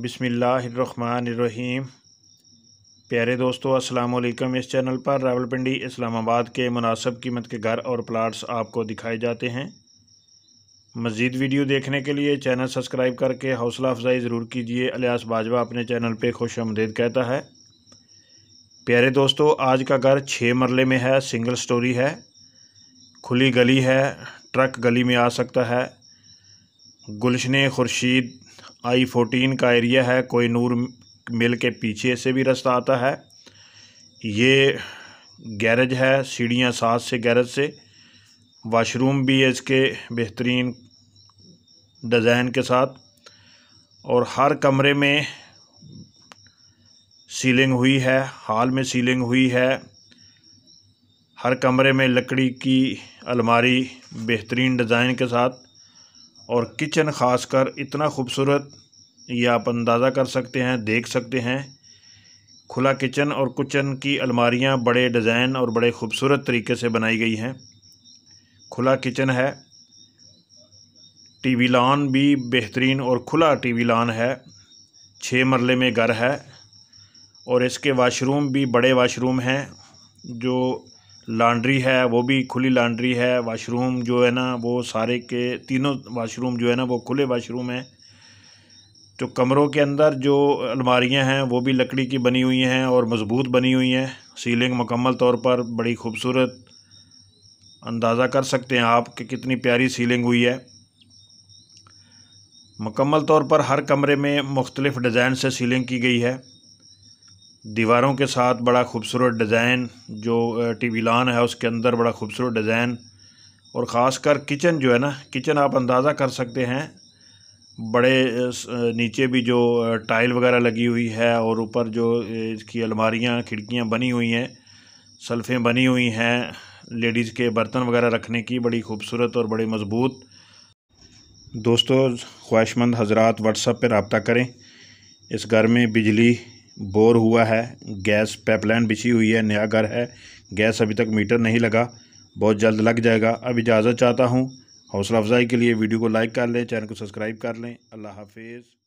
बिसमीम प्यारे दोस्तों अस्सलाम वालेकुम इस चैनल पर रावलपिंडी इस्लामाबाद के मुनासब कीमत के घर और प्लाट्स आपको दिखाए जाते हैं मज़ीद वीडियो देखने के लिए चैनल सब्सक्राइब करके हौसला अफजाई ज़रूर कीजिए अलियास बाजवा अपने चैनल पे खुश आमदेद कहता है प्यारे दोस्तों आज का घर छः मरले में है सिंगल स्टोरी है खुली गली है ट्रक गली में आ सकता है गुलशन खुर्शीद आई फोर्टीन का एरिया है कोई नूर मिल के पीछे से भी रास्ता आता है ये गैरेज है सीढ़ियाँ सात से गैरेज से वाशरूम भी है इसके बेहतरीन डिज़ाइन के साथ और हर कमरे में सीलिंग हुई है हॉल में सीलिंग हुई है हर कमरे में लकड़ी की अलमारी बेहतरीन डिज़ाइन के साथ और किचन खासकर इतना खूबसूरत ये आप अंदाज़ा कर सकते हैं देख सकते हैं खुला किचन और किचन की अलमारियाँ बड़े डिज़ाइन और बड़े खूबसूरत तरीके से बनाई गई हैं खुला किचन है टीवी लान भी बेहतरीन और खुला टीवी लान है छः मरले में घर है और इसके वाशरूम भी बड़े वाशरूम हैं जो लॉन्ड्री है वो भी खुली लॉन्ड्री है वाशरूम जो है ना वो सारे के तीनों वाशरूम जो है ना वो खुले वाशरूम हैं तो कमरों के अंदर जो अलमारियां हैं वो भी लकड़ी की बनी हुई हैं और मज़बूत बनी हुई हैं सीलिंग मुकम्मल तौर पर बड़ी खूबसूरत अंदाज़ा कर सकते हैं आप कि कितनी प्यारी सीलिंग हुई है मुकम्मल तौर पर हर कमरे में मुख्तलिफ़ डिज़ाइन से सीलिंग की गई है दीवारों के साथ बड़ा खूबसूरत डिज़ाइन जो टी लान है उसके अंदर बड़ा खूबसूरत डिज़ाइन और ख़ास कर किचन जो है ना किचन आप अंदाज़ा कर सकते हैं बड़े नीचे भी जो टाइल वगैरह लगी हुई है और ऊपर जो इसकी अलमारियाँ खिड़कियाँ बनी हुई हैं सल्फ़ें बनी हुई हैं लेडीज़ के बर्तन वगैरह रखने की बड़ी खूबसूरत और बड़ी मज़बूत दोस्तों ख्वाहिशमंद हजरात व्हाट्सअप पर रबता करें इस घर में बिजली बोर हुआ है गैस पाइपलाइन बिछी हुई है नया घर है गैस अभी तक मीटर नहीं लगा बहुत जल्द लग जाएगा अब इजाज़त चाहता हूँ हौसला अफजाई के लिए वीडियो को लाइक कर लें चैनल को सब्सक्राइब कर लें अल्लाह हाफिज़